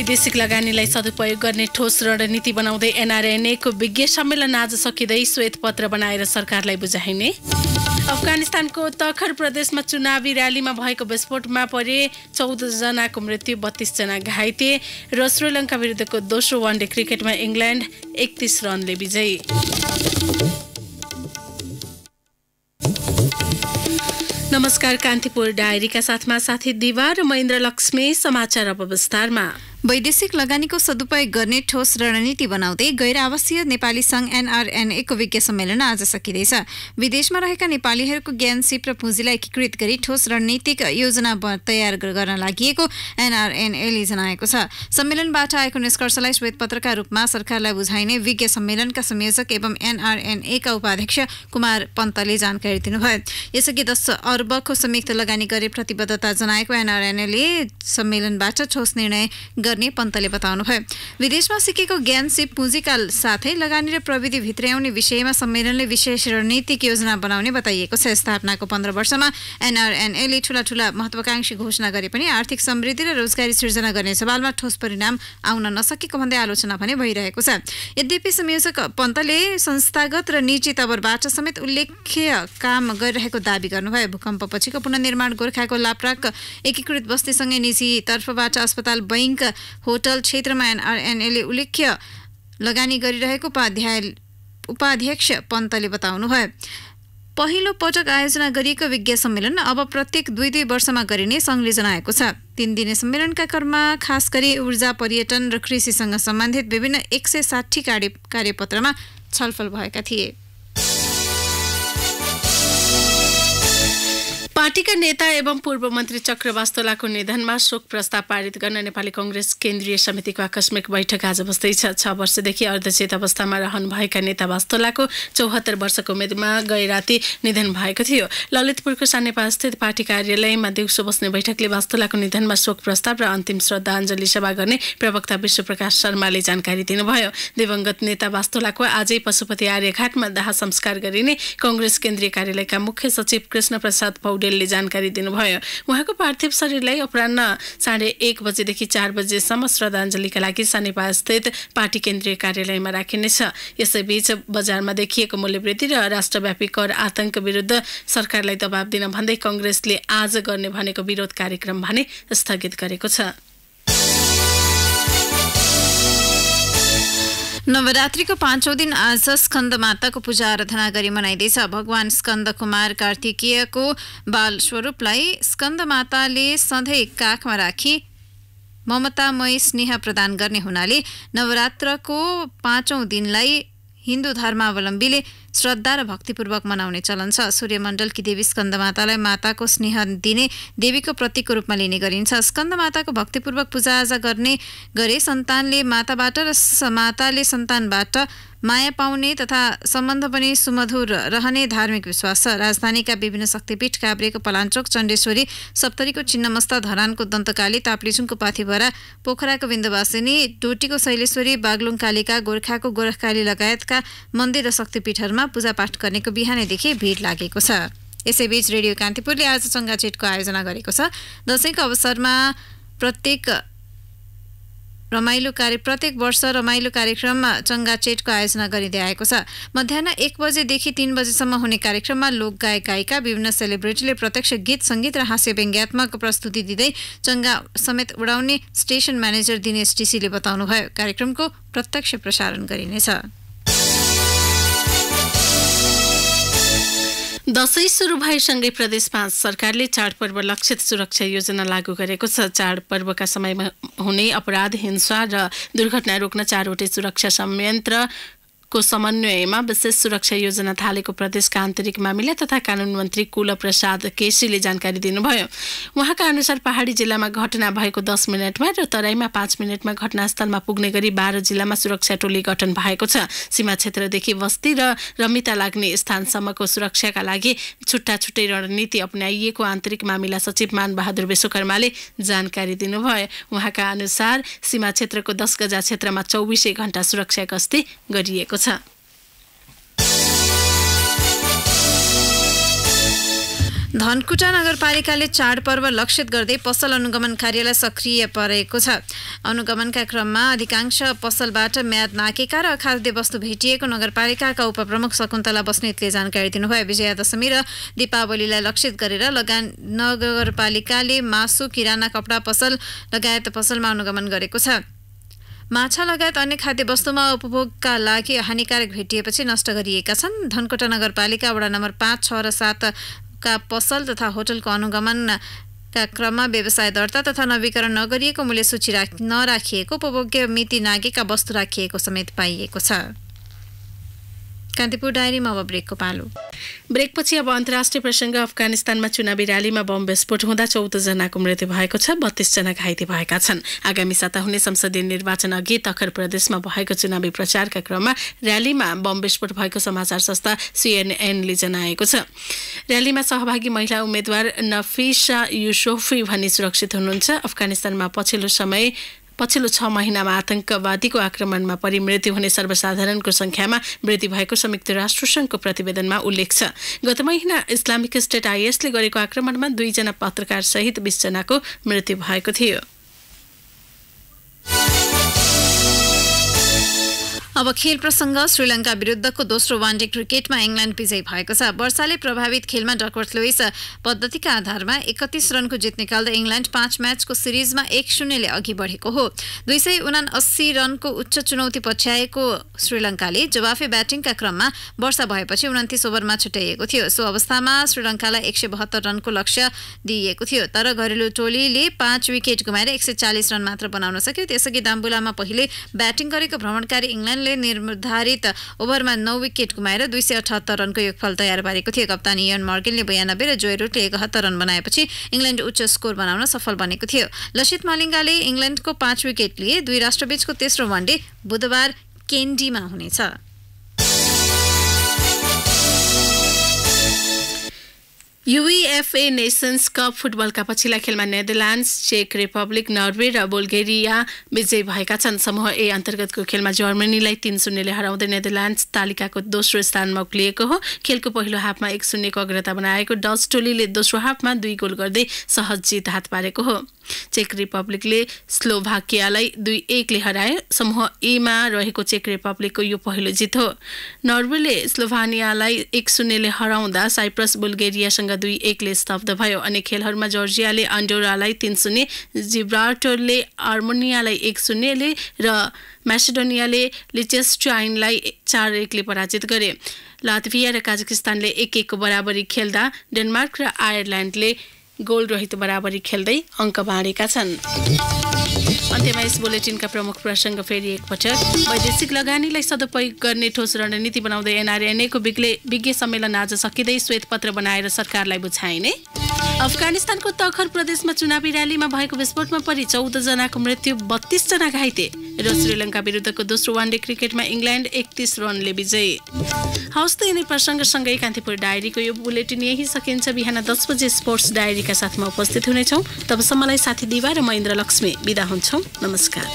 वैदेशिक लगानीलाई सदुपयोग गर्ने ठोस रणनीति बनाउँदै एनआरएनएको विज्ञ सम्मेलन आज सकिँदै श्वेत पत्र बनाएर सरकारलाई बुझाइने अफगानिस्तानको तखर प्रदेशमा चुनावी र्यालीमा भएको विस्फोटमा परे जनाको मृत्यु बत्तीसजना घाइते र श्रीलङ्का विरुद्धको दोस्रो वानडे क्रिकेटमा इङ्ल्यान्ड एकतिस रनले विजयी नमस्कार कान्तिपुर डायरीका साथमा साथी दिवा र महेन्द्र लक्ष्मी समाचार अब विस्तारमा वैदेशिक लगानीको सदुपयोग गर्ने ठोस रणनीति बनाउँदै गैर आवासीय नेपाली सङ्घ एनआरएनएको विज्ञ सम्मेलन आज सकिँदैछ विदेशमा रहेका नेपालीहरूको ज्ञान सिप र पुँजीलाई एकीकृत गरी ठोस रणनीतिक योजना तयार गर्न लागि एनआरएनएले जनाएको छ सम्मेलनबाट आएको निष्कर्षलाई श्वेतपत्रका रूपमा सरकारलाई बुझाइने विज्ञ सम्मेलनका संयोजक एवं एनआरएनएका उपाध्यक्ष कुमार पन्तले जानकारी दिनुभयो यसअघि दस अर्बको संयुक्त लगानी गरे प्रतिबद्धता जनाएको एनआरएनएले सम्मेलनबाट ठोस निर्णय गर्ने पन्तले बताउनुभयो विदेशमा सिकेको ज्ञान सिप पुँजीका साथै लगानी र प्रविधि भित्र्याउने विषयमा सम्मेलनले विशेष रणनीतिक योजना बनाउने बताइएको छ स्थापनाको पन्ध्र वर्षमा एनआरएनएले ठूला ठूला महत्वाकांक्षी घोषणा गरे पनि आर्थिक समृद्धि र रोजगारी सिर्जना गर्ने सवालमा ठोस परिणाम आउन नसकेको भन्दै आलोचना भने भइरहेको छ यद्यपि संयोजक पन्तले संस्थागत र निजी तवरबाट समेत उल्लेख्य काम गरिरहेको दावी गर्नुभयो भूकम्पपछिको पुनर्निर्माण गोर्खाको लाप्राक एकीकृत बस्तीसँगै निजी तर्फबाट अस्पताल बैङ्क होटल क्षेत्रमा एनआरएनएले उल्लेख्य लगानी गरिरहेको उपाध्याय उपाध्यक्ष पन्तले बताउनुभयो पहिलो पटक आयोजना गरिएको विज्ञ सम्मेलन अब प्रत्येक दुई दुई वर्षमा गरिने सङ्घले जनाएको छ तिन दिने सम्मेलनका क्रममा खास गरी ऊर्जा पर्यटन र कृषिसँग सम्बन्धित विभिन्न एक सय साठी कार्य कार्यपत्रमा छलफल भएका थिए पार्टीका नेता एवं पूर्व मन्त्री चक्रवास्तोलाको निधनमा शोक प्रस्ताव पारित गर्न नेपाली कङ्ग्रेस केन्द्रीय समितिको आकस्मिक बैठक आज बस्दैछ छ वर्षदेखि अर्धचेत अवस्थामा रहनुभएका नेता वास्तोलाको चौहत्तर वर्षको उमेरमा राति निधन भएको थियो ललितपुरको सानेपास्थित पार्टी कार्यालयमा दिउँसो बस्ने बैठकले वास्तोलाको निधनमा शोक प्रस्ताव र अन्तिम श्रद्धाञ्जली सभा गर्ने प्रवक्ता विश्वप्रकाश शर्माले जानकारी दिनुभयो दिवंगत नेता वास्तोलाको आजै पशुपति आर्यघाटमा दाह संस्कार गरिने कङ्ग्रेस केन्द्रीय कार्यालयका मुख्य सचिव कृष्ण प्रसाद पौडेल पौडेलले जानकारी दिनुभयो उहाँको पार्थिव शरीरलाई अपरान्न साढे एक बजेदेखि चार बजेसम्म श्रद्धाञ्जलीका लागि स्थित पार्टी केन्द्रीय कार्यालयमा राखिनेछ यसैबीच बजारमा देखिएको मूल्यवृद्धि र राष्ट्रव्यापी कर आतंक विरुद्ध सरकारलाई दबाब दिन भन्दै कङ्ग्रेसले आज गर्ने भनेको विरोध कार्यक्रम भने स्थगित गरेको छ नवरात्रिको पाँचौँ दिन आज स्कन्द माताको पूजा आराधना गरी मनाइँदैछ भगवान स्कन्द कुमार कार्तिकीयको बाल स्वरूपलाई स्कन्द माताले सधैँ काखमा राखी ममतामय स्नेह प्रदान गर्ने हुनाले नवरात्रको पाँचौँ दिनलाई हिन्दू धर्मावलम्बीले श्रद्धा र भक्तिपूर्वक मनाउने चलन छ सूर्यमण्डलकी देवी स्कन्दमातालाई माताको स्नेह दिने देवीको प्रतीकको रूपमा लिने गरिन्छ स्कन्दमाताको भक्तिपूर्वक पूजाआजा गर्ने गरे सन्तानले माताबाट र माताले सन्तानबाट माया पाउने तथा सम्बन्ध पनि सुमधुर रहने धार्मिक विश्वास छ राजधानीका विभिन्न शक्तिपीठ काभ्रेको पलाञ्चोक चण्डेश्वरी सप्तरीको छिन्नमस्ता धरानको दन्तकाली ताप्लिचुङको पाथिभरा पोखराको विन्दवासिनी डोटीको शैलेश्वरी बागलुङ कालिका गोर्खाको गोरखकाली लगायतका मन्दिर र शक्तिपीठहरूमा पूजापाठ गर्नेको बिहानैदेखि भिड लागेको छ यसैबीच रेडियो कान्तिपुरले आज चङ्गाचेटको आयोजना गरेको छ दसैँको अवसरमा प्रत्येक रमाइलो कार्य प्रत्येक वर्ष रमाइलो कार्यक्रममा चङ्गा चेटको आयोजना गरिँदै आएको छ मध्याह एक बजेदेखि तिन बजेसम्म हुने कार्यक्रममा लोक गायक गायिका विभिन्न सेलिब्रिटीले प्रत्यक्ष गीत सङ्गीत र हास्य व्यङ्ग्यात्मक प्रस्तुति दिँदै चङ्गा समेत उडाउने स्टेसन म्यानेजर दिनेश टिसीले बताउनुभयो कार्यक्रमको प्रत्यक्ष प्रसारण गरिनेछ दसैँ सुरु भएसँगै प्रदेशमा सरकारले चाडपर्व लक्षित सुरक्षा योजना लागू गरेको छ चाडपर्वका समयमा हुने अपराध हिंसा र दुर्घटना रोक्न चारवटै सुरक्षा संयन्त्र को समन्वयमा विशेष सुरक्षा योजना थालेको प्रदेशका आन्तरिक मामिला तथा कानुन मन्त्री कुल केसीले जानकारी दिनुभयो उहाँका अनुसार पहाडी जिल्लामा घटना भएको दस मिनटमा र तराईमा पाँच मिनटमा घटनास्थलमा पुग्ने गरी बाह्र जिल्लामा सुरक्षा टोली गठन भएको छ सीमा क्षेत्रदेखि बस्ती र रमिता लाग्ने स्थानसम्मको सुरक्षाका लागि छुट्टा छुट्टै रणनीति अप्नाइएको आन्तरिक मामिला सचिव मानबहादुर विश्वकर्माले जानकारी दिनुभयो उहाँका अनुसार सीमा क्षेत्रको दस गजा क्षेत्रमा चौबिसै घण्टा सुरक्षा गस्ती गरिएको छ धनकुटा नगरपालिकाले चाडपर्व लक्षित गर्दै पसल अनुगमन कार्यलाई सक्रिय परेको छ अनुगमनका क्रममा अधिकांश पसलबाट म्याद नाकेका र खाद्य वस्तु भेटिएको नगरपालिकाका उपप्रमुख शकुन्तला बस्नेतले जानकारी दिनुभयो विजयादशमी र दीपावलीलाई लक्षित गरेर लगान नगरपालिकाले मासु किराना कपडा पसल लगायत पसलमा अनुगमन गरेको छ माछा लगायत अन्य खाद्य वस्तुमा उपभोगका लागि हानिकारक भेटिएपछि नष्ट गरिएका छन् धनकोटा नगरपालिका वडा नम्बर पाँच छ र सातका पसल तथा होटलको अनुगमन का क्रममा व्यवसाय दर्ता तथा नवीकरण नगरिएको मूल्य सूची राख नराखिएको उपभोग्य मिति नागेका वस्तु राखिएको समेत पाइएको छ कान्तिपुर डायरीमा अब ब्रेकको पालो ब्रेकपछि अब अन्तर्राष्ट्रिय प्रसङ्ग अफगानिस्तानमा चुनावी रयालीमा बम विस्फोट हुँदा चौधजनाको मृत्यु भएको छ बत्तीसजना घाइते भएका छन् आगामी साता हुने संसदीय निर्वाचन अघि तखर प्रदेशमा भएको चुनावी प्रचारका क्रममा रयालीमा बम विस्फोट भएको समाचार संस्था सिएनएनले जनाएको छ रयालीमा सहभागी महिला उम्मेद्वार नफिसा युसोफी भनी सुरक्षित हुनुहुन्छ अफगानिस्तानमा पछिल्लो समय पछिल्लो छ महिनामा आतंकवादीको आक्रमणमा परिमृत्यु हुने सर्वसाधारणको संख्यामा वृद्धि भएको संयुक्त राष्ट्रसङ्घको प्रतिवेदनमा उल्लेख छ गत महिना इस्लामिक स्टेट आइएसले गरेको आक्रमणमा दुईजना पत्रकार सहित बीसजनाको मृत्यु भएको थियो अब खेल प्रसङ्ग श्रीलङ्का विरुद्धको दोस्रो वानडे क्रिकेटमा इङ्ल्यान्ड विजयी भएको छ वर्षाले प्रभावित खेलमा डकवर्थ लुइस पद्धतिका आधारमा एकतिस रनको जित निकाल्दा इङ्ल्यान्ड पाँच म्याचको सिरिजमा एक शून्यले अघि बढेको हो दुई सय उना अस्सी रनको उच्च चुनौती पछ्याएको श्रीलङ्काले जवाफे ब्याटिङका क्रममा वर्षा भएपछि उन्तिस ओभरमा छुट्याइएको थियो सो अवस्थामा श्रीलङ्कालाई एक सय बहत्तर रनको लक्ष्य दिइएको थियो तर घरेलु टोलीले पाँच विकेट गुमाएर एक सय चालिस रन मात्र बनाउन सक्यो त्यसअघि दाम्बुलामा पहिले ब्याटिङ गरेको भ्रमणकारी इङ्ल्यान्डले सिंहले निर्धारित ओभरमा नौ विकेट गुमाएर दुई सय अठहत्तर रनको योगफल तयार पारेको थियो कप्तान इयन मर्गेलले बयानब्बे र जोय रुटले एकहत्तर रन बनाएपछि इङ्ल्यान्ड उच्च स्कोर बनाउन सफल बनेको थियो लसित मालिङ्गाले इङ्ल्यान्डको पाँच विकेट लिए दुई राष्ट्रबीचको तेस्रो वनडे बुधबार केन्डीमा हुनेछ युएफए नेसन्स कप फुटबलका पछिल्ला खेलमा नेदरल्यान्ड्स चेक रिपब्लिक नर्वे र बुल्गेरिया विजयी भएका छन् समूह ए अन्तर्गतको खेलमा जर्मनीलाई तीन शून्यले हराउँदै नेदरल्यान्ड्स तालिकाको दोस्रो स्थानमा उक्लिएको हो खेलको पहिलो हाफमा एक शून्यको अग्रता बनाएको डच टोलीले दोस्रो हाफमा दुई गोल गर्दै सहज जित हात पारेको हो चेक रिपब्लिकले स्लोभाकियालाई दुई एकले हरायो समूह एमा रहेको चेक रिपब्लिकको यो पहिलो जित हो नर्वेले स्लोभानियालाई एक शून्यले हराउँदा साइप्रस बुल्गेरियासँग दुई एकले स्तब्ध भयो अन्य खेलहरूमा जर्जियाले अन्डोरालाई तीन शून्य जिब्राटरले आर्मोनियालाई एक शून्यले र म्यासेडोनियाले लिचेस्टाइनलाई चार एकले पराजित गरे लातभिया र काजकिस्तानले एक एकको बराबरी खेल्दा डेनमार्क र आयरल्यान्डले गोल रहित बराबरी खेल्दै अङ्क बाँडेका छन् अन्त्यमा यस बुलेटिनका प्रमुख प्रसङ्ग फेरि एकपटक वैदेशिक लगानीलाई सदुपयोग गर्ने ठोस रणनीति बनाउँदै एनआरएनएको बिग्ले विज्ञ सम्मेलन आज सकिँदै श्वेत पत्र बनाएर सरकारलाई बुझाइने अफगानिस्तानको तखर प्रदेशमा चुनावी र्यालीमा भएको विस्फोटमा परि चौधजनाको मृत्यु बत्तीसजना घाइते र श्रीलङ्का विरुद्धको दोस्रो वान डे क्रिकेटमा इङ्ल्यान्ड एकतिस रनले विजय हवस् त यिनै प्रसङ्गसँगै कान्तिपुर डायरीको यो बुलेटिन यही सकिन्छ बिहान दस बजे स्पोर्ट्स डायरीका साथमा उपस्थित हुनेछौँ तबसम्मलाई साथी दिवा र महेन्द्र लक्ष्मी बिदा हुन्छौँ नमस्कार